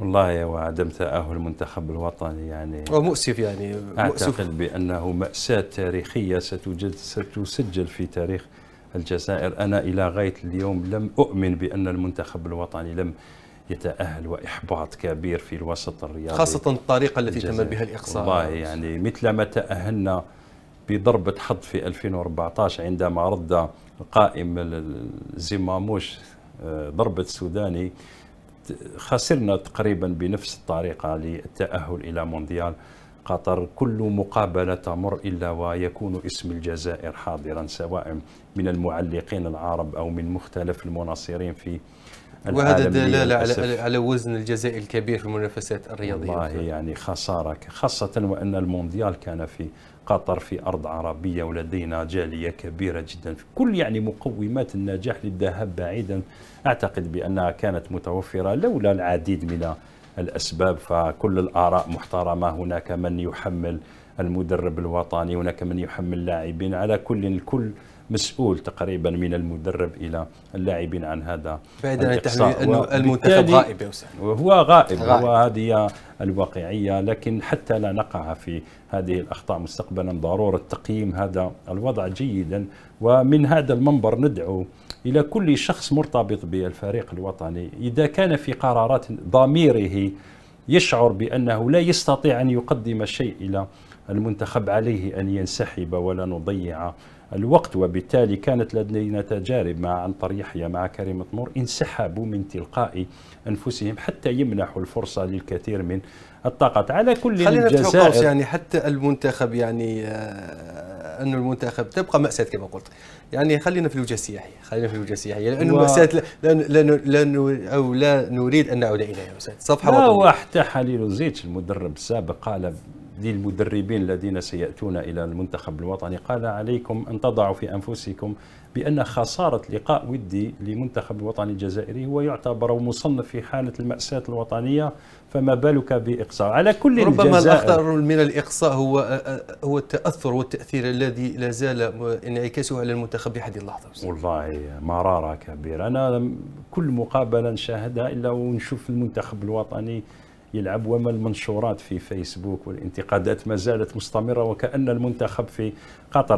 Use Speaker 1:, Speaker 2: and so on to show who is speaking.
Speaker 1: والله وعدم تأهل المنتخب الوطني يعني
Speaker 2: ومؤسف يعني مؤسف. أعتقد
Speaker 1: بأنه مأساة تاريخية ستجد ستسجل في تاريخ الجزائر أنا إلى غاية اليوم لم أؤمن بأن المنتخب الوطني لم يتأهل وإحباط كبير في الوسط الرياضي خاصة الطريقة التي تم بها الإقصاء والله يعني مثل ما تأهلنا بضربة حظ في 2014 عندما رد القائم زيماموش آه، ضربة سوداني خسرنا تقريبا بنفس الطريقة للتأهل إلى مونديال قطر كل مقابلة تمر إلا ويكون اسم الجزائر حاضرا سواء من المعلقين العرب أو من مختلف المناصرين في وهذا دلالة على,
Speaker 2: على وزن الجزائر
Speaker 1: الكبير في المنافسات الرياضية والله يعني خسارة خاصة وأن المونديال كان في قطر في أرض عربية ولدينا جالية كبيرة جدا في كل يعني مقومات النجاح للذهاب بعيدا أعتقد بأنها كانت متوفرة لولا العديد من الأسباب فكل الآراء محترمة هناك من يحمل المدرب الوطني هناك من يحمل لاعبين على كل الكل مسؤول تقريبا من المدرب الى اللاعبين عن هذا بعيدا عن انه المنتخب غائب يا هو غائب, غائب. وهذه الواقعية لكن حتى لا نقع في هذه الأخطاء مستقبلا ضرورة تقييم هذا الوضع جيدا ومن هذا المنبر ندعو إلى كل شخص مرتبط بالفريق الوطني إذا كان في قرارات ضميره يشعر بأنه لا يستطيع أن يقدم شيء إلى المنتخب عليه أن ينسحب ولا نضيع الوقت وبالتالي كانت لدينا تجارب مع عنتر يحيى مع كريم طمور انسحبوا من تلقاء انفسهم حتى يمنحوا الفرصه للكثير من الطاقات على كل خلينا الجزائر يعني حتى المنتخب
Speaker 2: يعني آه، أن انه المنتخب تبقى ماساه كما قلت يعني خلينا في الوجه السياحي خلينا في الوجه السياحي لانه و... ماساه لا لا, لا, لا, او لا نريد ان نعود اليها صفحه لا وطنيه
Speaker 1: واحتى حليل زيتش المدرب السابق قال للمدربين الذين سيأتون إلى المنتخب الوطني قال عليكم أن تضعوا في أنفسكم بأن خسارة لقاء ودي لمنتخب الوطني الجزائري هو يعتبر مصنف في حالة المأساة الوطنية فما بالك بإقصاء على كل ربما الأخطر
Speaker 2: من الإقصاء هو هو التأثر والتأثير الذي لا زال انعكاسه على المنتخب بحد اللحظة
Speaker 1: والله مرارة كبيرة أنا كل مقابلة نشاهدها إلا ونشوف المنتخب الوطني يلعب وما المنشورات في فيسبوك والانتقادات ما زالت مستمره وكان المنتخب في قطر